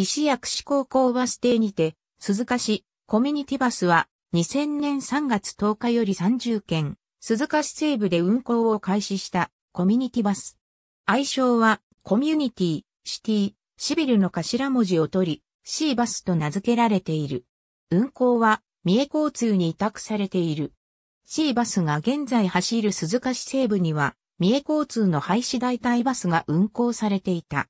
石薬師高校バス停にて、鈴鹿市コミュニティバスは2000年3月10日より30件、鈴鹿市西部で運行を開始したコミュニティバス。愛称はコミュニティ、シティ、シビルの頭文字を取り、シーバスと名付けられている。運行は三重交通に委託されている。シーバスが現在走る鈴鹿市西部には、三重交通の廃止代替バスが運行されていた。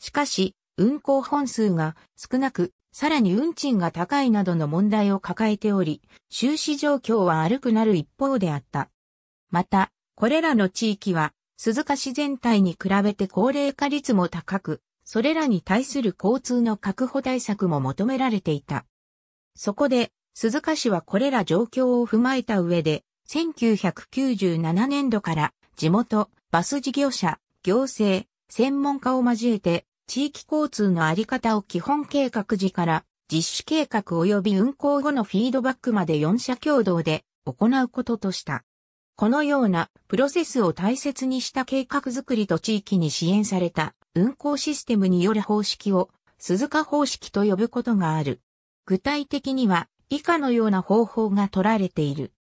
しかし、運行本数が少なく、さらに運賃が高いなどの問題を抱えており、収支状況は悪くなる一方であった。また、これらの地域は、鈴鹿市全体に比べて高齢化率も高く、それらに対する交通の確保対策も求められていた。そこで、鈴鹿市はこれら状況を踏まえた上で、1997年度から地元、バス事業者、行政、専門家を交えて、地域交通のあり方を基本計画時から実施計画及び運行後のフィードバックまで4社共同で行うこととした。このようなプロセスを大切にした計画づくりと地域に支援された運行システムによる方式を鈴鹿方式と呼ぶことがある。具体的には以下のような方法が取られている。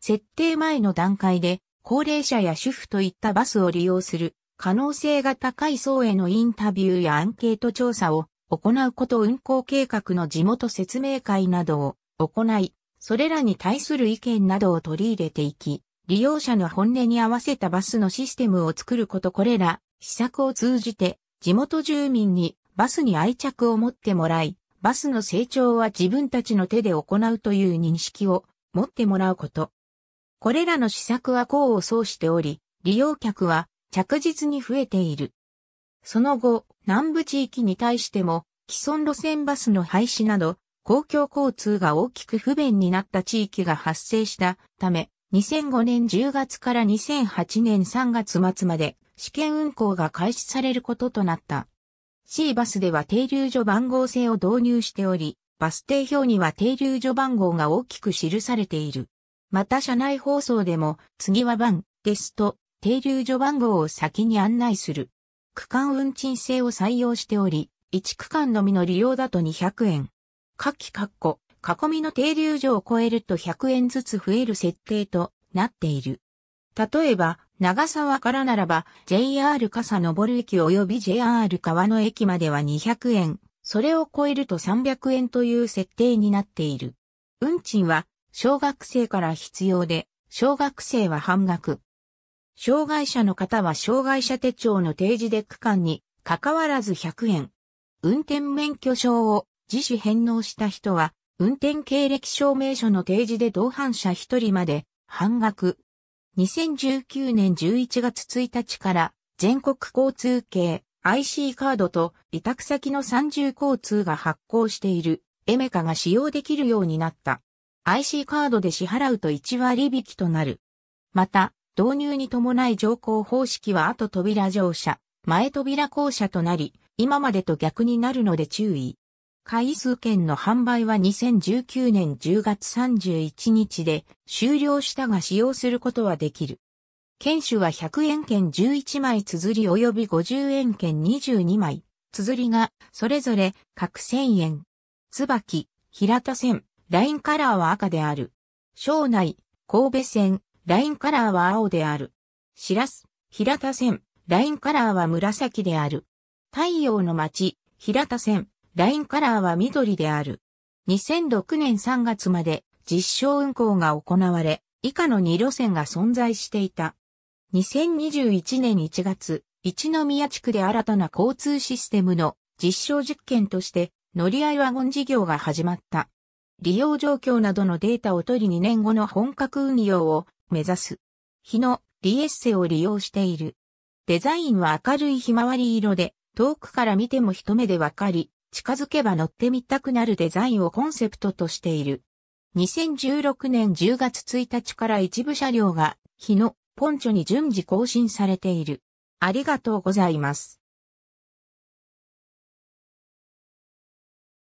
設定前の段階で高齢者や主婦といったバスを利用する可能性が高い層へのインタビューやアンケート調査を行うこと運行計画の地元説明会などを行い、それらに対する意見などを取り入れていき、利用者の本音に合わせたバスのシステムを作ることこれら、施策を通じて、地元住民にバスに愛着を持ってもらい、バスの成長は自分たちの手で行うという認識を持ってもらうこと。これらの施策は功を奏しており、利用客は着実に増えている。その後、南部地域に対しても、既存路線バスの廃止など、公共交通が大きく不便になった地域が発生したため、2005年10月から2008年3月末まで試験運行が開始されることとなった。C バスでは停留所番号制を導入しており、バス停表には停留所番号が大きく記されている。また車内放送でも、次は番ですと停留所番号を先に案内する。区間運賃制を採用しており、1区間のみの利用だと200円。下記括弧、囲みの停留所を超えると100円ずつ増える設定となっている。例えば、長沢からならば、JR 笠登駅及び JR 川の駅までは200円、それを超えると300円という設定になっている。運賃は、小学生から必要で、小学生は半額、障害者の方は障害者手帳の提示で区間に関わらず100円。運転免許証を自主返納した人は、運転経歴証明書の提示で同伴者1人まで半額。2019年11月1日から全国交通系 IC カードと委託先の三重交通が発行しているエメカが使用できるようになった。IC カードで支払うと1割引きとなる。また、導入に伴い乗降方式は後扉乗車、前扉降車となり、今までと逆になるので注意。回数券の販売は2019年10月31日で終了したが使用することはできる。券種は100円券11枚綴り及び50円券22枚綴りがそれぞれ各1000円。椿、平田線、ラインカラーは赤である。省内、神戸線、ラインカラーは青である。しらす、平田線、ラインカラーは紫である。太陽の街、平田線、ラインカラーは緑である。2006年3月まで実証運行が行われ、以下の2路線が存在していた。2021年1月、一宮地区で新たな交通システムの実証実験として乗り合いワゴン事業が始まった。利用状況などのデータを取り2年後の本格運用を目指す。日のリエッセを利用している。デザインは明るいひまわり色で、遠くから見ても一目でわかり、近づけば乗ってみたくなるデザインをコンセプトとしている。2016年10月1日から一部車両が、日のポンチョに順次更新されている。ありがとうございます。